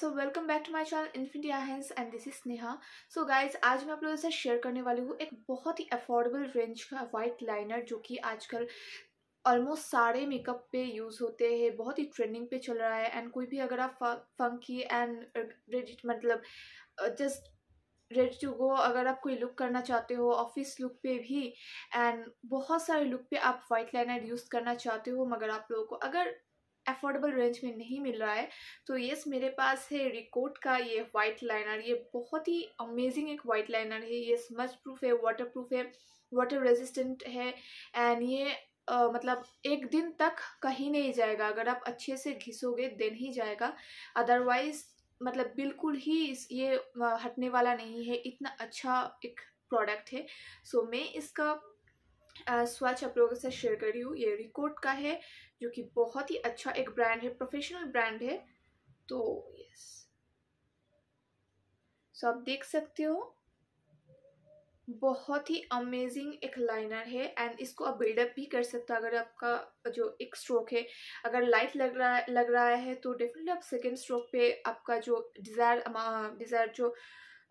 so welcome back to my channel infinity आहंस and this is Sneha so guys आज मैं आप लोगों से शेयर करने वाली हूँ एक बहुत ही अफोर्डेबल रेंज का वाइट लाइनर जो कि आजकल ऑलमोस्ट सारे मेकअप पे यूज़ होते हैं बहुत ही ट्रेंडिंग पे चल रहा है एंड कोई भी अगर आप फंकी एंड रेडिट मतलब जस्ट रेडी टू गो अगर आप कोई लुक करना चाहते हो ऑफिस लुक पे भी एंड बहुत सारे लुक पे आप वाइट लाइनर यूज़ करना चाहते हो मगर आप लोगों को अगर अफोर्डेबल रेंज में नहीं मिल रहा है तो येस मेरे पास है रिकोट का ये वाइट लाइनर ये बहुत ही अमेजिंग एक वाइट लाइनर है ये स्मच प्रूफ है वाटर प्रूफ है वाटर रेजिस्टेंट है एंड ये Uh, मतलब एक दिन तक कहीं नहीं जाएगा अगर आप अच्छे से घिसोगे दिन ही जाएगा अदरवाइज मतलब बिल्कुल ही इस ये हटने वाला नहीं है इतना अच्छा एक प्रोडक्ट है सो so, मैं इसका स्वच्छ आप लोगों के साथ शेयर कर रही हूँ ये रिकॉर्ड का है जो कि बहुत ही अच्छा एक ब्रांड है प्रोफेशनल ब्रांड है तो यस सो आप देख सकते हो बहुत ही अमेजिंग एक लाइनर है एंड इसको आप बिल्डअप भी कर सकते हो अगर आपका जो एक स्ट्रोक है अगर लाइट लग रहा लग रहा है तो डेफिनेटली आप सेकेंड स्ट्रोक पे आपका जो डिज़ायर डिज़ायर जो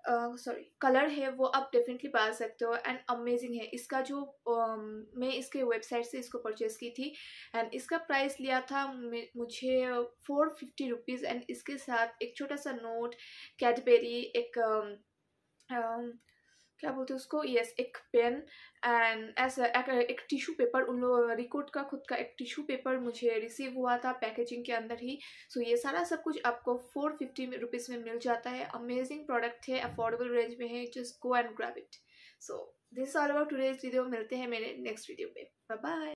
सॉरी uh, कलर है वो आप डेफिनेटली पा सकते हो एंड अमेजिंग है इसका जो uh, मैं इसके वेबसाइट से इसको परचेज़ की थी एंड इसका प्राइस लिया था मुझे फोर फिफ्टी रुपीज़ एंड इसके साथ एक छोटा सा नोट कैडबेरी एक uh, क्या बोलते हैं उसको यस एक पेन एंड एस एक, एक टिश्यू पेपर उन लोग रिकॉर्ड का खुद का एक टिश्यू पेपर मुझे रिसीव हुआ था पैकेजिंग के अंदर ही सो ये सारा सब कुछ आपको फोर फिफ्टी रुपीज़ में मिल जाता है अमेजिंग प्रोडक्ट है अफोर्डेबल रेंज में है just go and grab it so this all about today's video मिलते हैं मेरे नेक्स्ट वीडियो पे बाय